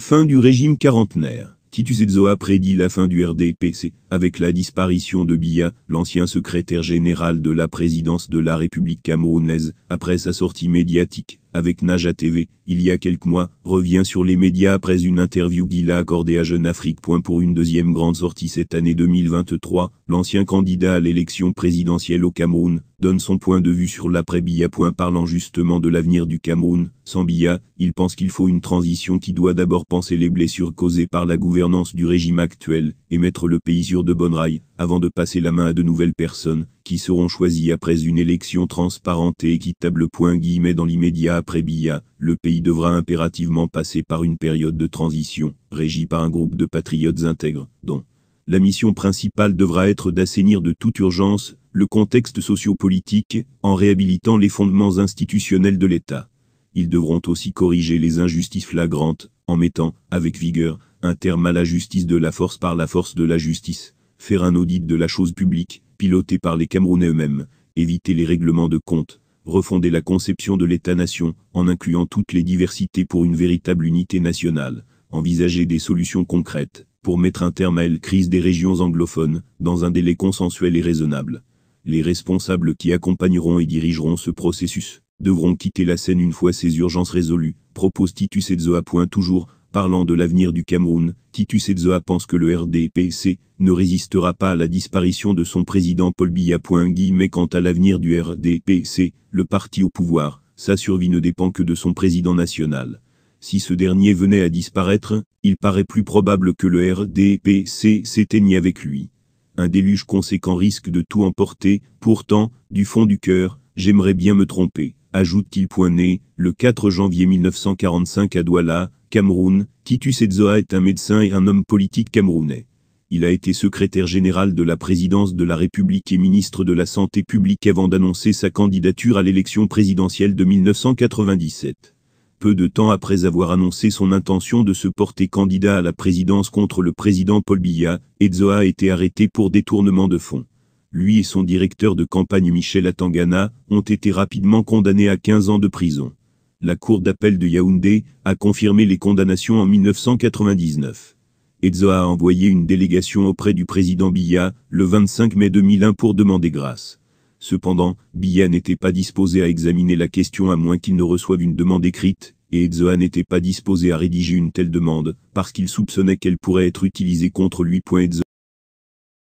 Fin du régime quarantenaire. Titus Zoa prédit la fin du RDPC avec la disparition de Bia, l'ancien secrétaire général de la présidence de la République camerounaise, après sa sortie médiatique, avec Naja TV, il y a quelques mois, revient sur les médias après une interview qu'il a accordée à Jeune Afrique. pour une deuxième grande sortie cette année 2023, l'ancien candidat à l'élection présidentielle au Cameroun, donne son point de vue sur l'après-Biya. Parlant justement de l'avenir du Cameroun, sans Biya, il pense qu'il faut une transition qui doit d'abord penser les blessures causées par la gouvernance du régime actuel, et mettre le pays sur de bonne raille, avant de passer la main à de nouvelles personnes, qui seront choisies après une élection transparente et équitable. Point dans l'immédiat après Billa, le pays devra impérativement passer par une période de transition, régie par un groupe de patriotes intègres, dont la mission principale devra être d'assainir de toute urgence le contexte sociopolitique en réhabilitant les fondements institutionnels de l'État. Ils devront aussi corriger les injustices flagrantes en mettant, avec vigueur, un terme à la justice de la force par la force de la justice, faire un audit de la chose publique, piloté par les Camerounais eux-mêmes, éviter les règlements de compte, refonder la conception de l'État-nation, en incluant toutes les diversités pour une véritable unité nationale, envisager des solutions concrètes, pour mettre un terme à la crise des régions anglophones, dans un délai consensuel et raisonnable. Les responsables qui accompagneront et dirigeront ce processus, devront quitter la scène une fois ces urgences résolues, propose Titus point Toujours, Parlant de l'avenir du Cameroun, Titus Edzoa pense que le RDPC ne résistera pas à la disparition de son président Paul Biya. Mais quant à l'avenir du RDPC, le parti au pouvoir, sa survie ne dépend que de son président national. Si ce dernier venait à disparaître, il paraît plus probable que le RDPC s'éteigne avec lui. Un déluge conséquent risque de tout emporter, pourtant, du fond du cœur, j'aimerais bien me tromper ajoute-t-il né, le 4 janvier 1945 à Douala, Cameroun, Titus Edzoa est un médecin et un homme politique camerounais. Il a été secrétaire général de la présidence de la République et ministre de la Santé publique avant d'annoncer sa candidature à l'élection présidentielle de 1997. Peu de temps après avoir annoncé son intention de se porter candidat à la présidence contre le président Paul Biya, Edzoa a été arrêté pour détournement de fonds. Lui et son directeur de campagne Michel Atangana ont été rapidement condamnés à 15 ans de prison la Cour d'appel de Yaoundé a confirmé les condamnations en 1999. Edzo a envoyé une délégation auprès du président Biya le 25 mai 2001 pour demander grâce. Cependant, Biya n'était pas disposé à examiner la question à moins qu'il ne reçoive une demande écrite, et Edzo n'était pas disposé à rédiger une telle demande, parce qu'il soupçonnait qu'elle pourrait être utilisée contre lui.